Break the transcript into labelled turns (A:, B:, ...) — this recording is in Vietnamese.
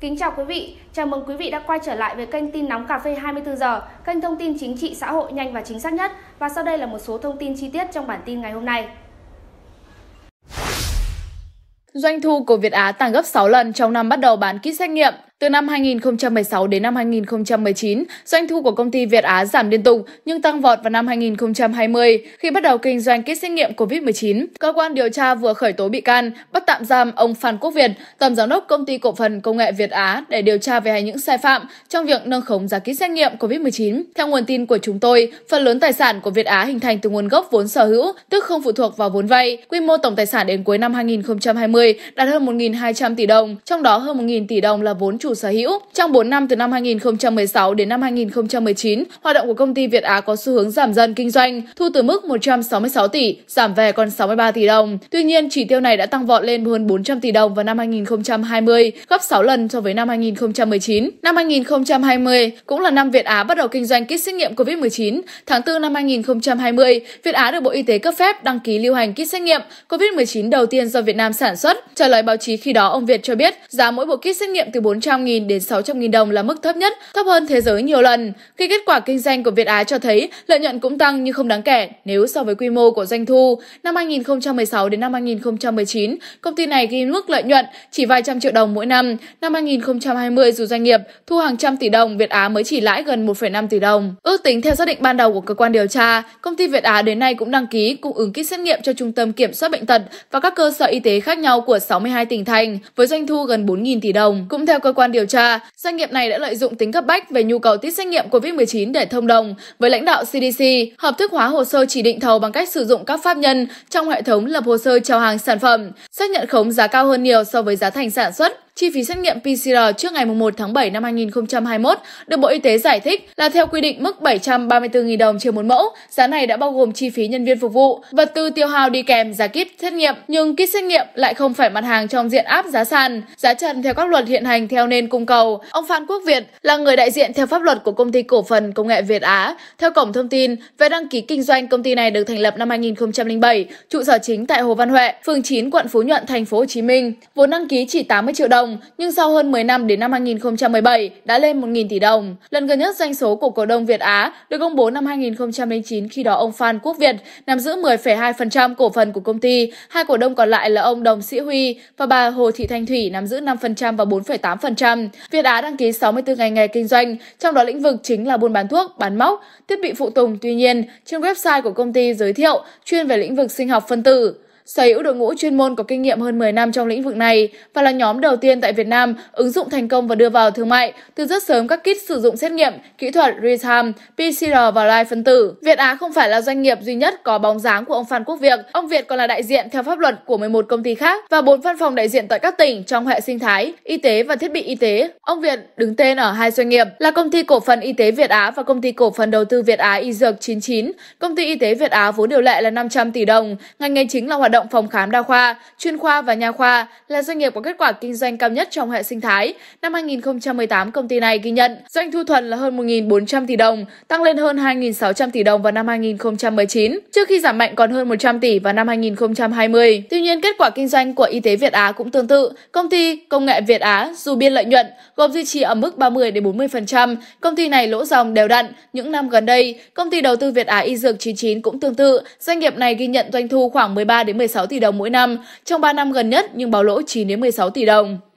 A: Kính chào quý vị, chào mừng quý vị đã quay trở lại với kênh tin nóng cà phê 24 giờ, kênh thông tin chính trị xã hội nhanh và chính xác nhất. Và sau đây là một số thông tin chi tiết trong bản tin ngày hôm nay. Doanh thu của Việt Á tăng gấp 6 lần trong năm bắt đầu bán kit xét nghiệm. Từ năm 2016 đến năm 2019, doanh thu của công ty Việt Á giảm liên tục nhưng tăng vọt vào năm 2020 khi bắt đầu kinh doanh kit xét nghiệm COVID-19. Cơ quan điều tra vừa khởi tố bị can, bắt tạm giam ông Phan Quốc Việt, tổng giám đốc công ty cổ phần công nghệ Việt Á để điều tra về những sai phạm trong việc nâng khống giá kit xét nghiệm COVID-19. Theo nguồn tin của chúng tôi, phần lớn tài sản của Việt Á hình thành từ nguồn gốc vốn sở hữu, tức không phụ thuộc vào vốn vay. Quy mô tổng tài sản đến cuối năm 2020 đạt hơn 1.200 tỷ đồng, trong đó hơn 1.000 tỷ đồng là vốn chủ chủ sở hữu. Trong 4 năm từ năm 2016 đến năm 2019, hoạt động của công ty Việt Á có xu hướng giảm dần kinh doanh, thu từ mức 166 tỷ giảm về còn 63 tỷ đồng. Tuy nhiên, chỉ tiêu này đã tăng vọt lên hơn 400 tỷ đồng vào năm 2020, gấp 6 lần so với năm 2019. Năm 2020 cũng là năm Việt Á bắt đầu kinh doanh kit xét nghiệm COVID-19. Tháng 4 năm 2020, Việt Á được Bộ Y tế cấp phép đăng ký lưu hành kit xét nghiệm COVID-19 đầu tiên do Việt Nam sản xuất. Trả lời báo chí khi đó, ông Việt cho biết giá mỗi bộ kit xét nghiệm từ 400 500.000 đến 600.000 đồng là mức thấp nhất, thấp hơn thế giới nhiều lần. Khi kết quả kinh doanh của Việt Á cho thấy lợi nhuận cũng tăng nhưng không đáng kể nếu so với quy mô của doanh thu. Năm 2016 đến năm 2019, công ty này ghi mức lợi nhuận chỉ vài trăm triệu đồng mỗi năm. Năm 2020 dù doanh nghiệp thu hàng trăm tỷ đồng, Việt Á mới chỉ lãi gần 1,5 tỷ đồng. Ước tính theo xác định ban đầu của cơ quan điều tra, công ty Việt Á đến nay cũng đăng ký cung ứng kit xét nghiệm cho trung tâm kiểm soát bệnh tật và các cơ sở y tế khác nhau của 62 tỉnh thành với doanh thu gần 4.000 tỷ đồng. Cũng theo cơ quan quan điều tra, doanh nghiệp này đã lợi dụng tính cấp bách về nhu cầu tiết xét nghiệm COVID-19 để thông đồng với lãnh đạo CDC, hợp thức hóa hồ sơ chỉ định thầu bằng cách sử dụng các pháp nhân trong hệ thống lập hồ sơ chào hàng sản phẩm, xác nhận khống giá cao hơn nhiều so với giá thành sản xuất Chi phí xét nghiệm PCR trước ngày 1 tháng 7 năm 2021 được Bộ Y tế giải thích là theo quy định mức 734.000 đồng trên một mẫu. Giá này đã bao gồm chi phí nhân viên phục vụ, vật tư tiêu hao đi kèm giá kit xét nghiệm, nhưng kit xét nghiệm lại không phải mặt hàng trong diện áp giá sàn, giá trần theo các luật hiện hành theo nền cung cầu. Ông Phan Quốc Việt là người đại diện theo pháp luật của công ty cổ phần công nghệ Việt Á. Theo cổng thông tin về đăng ký kinh doanh, công ty này được thành lập năm 2007, trụ sở chính tại Hồ Văn Huệ, phường 9, quận Phú Nhuận, thành phố Hồ Chí Minh. Vốn đăng ký chỉ 80 triệu đồng đồng, nhưng sau hơn 10 năm đến năm 2017 đã lên 1.000 tỷ đồng. Lần gần nhất doanh số của cổ đông Việt Á được công bố năm 2009 khi đó ông Phan Quốc Việt nắm giữ 10,2% cổ phần của công ty, hai cổ đông còn lại là ông Đồng Sĩ Huy và bà Hồ Thị Thanh Thủy nắm giữ 5% và 4,8%. Việt Á đăng ký 64 ngành nghề kinh doanh, trong đó lĩnh vực chính là buôn bán thuốc, bán móc, thiết bị phụ tùng. Tuy nhiên, trên website của công ty giới thiệu chuyên về lĩnh vực sinh học phân tử sở hữu đội ngũ chuyên môn có kinh nghiệm hơn 10 năm trong lĩnh vực này và là nhóm đầu tiên tại Việt Nam ứng dụng thành công và đưa vào thương mại từ rất sớm các kit sử dụng xét nghiệm, kỹ thuật real-time, PCR và live phân tử. Việt Á không phải là doanh nghiệp duy nhất có bóng dáng của ông Phan Quốc Việt. Ông Việt còn là đại diện theo pháp luật của 11 công ty khác và bốn văn phòng đại diện tại các tỉnh trong hệ sinh thái, y tế và thiết bị y tế. Ông Việt đứng tên ở hai doanh nghiệp là công ty cổ phần y tế Việt Á và công ty cổ phần đầu tư Việt Á Y Dược 99. Công ty y tế Việt Á vốn điều lệ là 500 tỷ đồng. Ngành nghề chính là hoạt động động phòng khám đa khoa, chuyên khoa và nha khoa là doanh nghiệp có kết quả kinh doanh cao nhất trong hệ sinh thái. Năm 2018, công ty này ghi nhận doanh thu thuần là hơn 1.400 tỷ đồng, tăng lên hơn 2.600 tỷ đồng vào năm 2019, trước khi giảm mạnh còn hơn 100 tỷ vào năm 2020. Tuy nhiên, kết quả kinh doanh của Y tế Việt Á cũng tương tự. Công ty Công nghệ Việt Á dù biên lợi nhuận gồm duy trì ở mức 30 đến 40%, công ty này lỗ dòng đều đặn. Những năm gần đây, công ty đầu tư Việt Á Y Dược 99 cũng tương tự, doanh nghiệp này ghi nhận doanh thu khoảng 13 đến 16 tỷ đồng mỗi năm trong 3 năm gần nhất nhưng báo lỗ 9 đến 16 tỷ đồng.